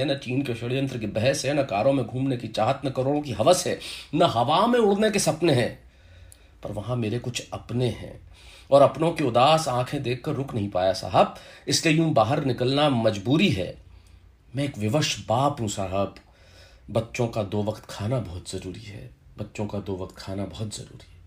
है न चीन के षड्यंत्र की बहस है न कारों में घूमने की चाहत न करोड़ों की हवस है न हवा में उड़ने के सपने हैं पर वहां मेरे कुछ अपने हैं और अपनों की उदास आंखें देखकर रुक नहीं पाया साहब इसलिए यूं बाहर निकलना मजबूरी है मैं एक विवश बाप हूं साहब बच्चों का दो वक्त खाना बहुत ज़रूरी है बच्चों का दो वक्त खाना बहुत ज़रूरी है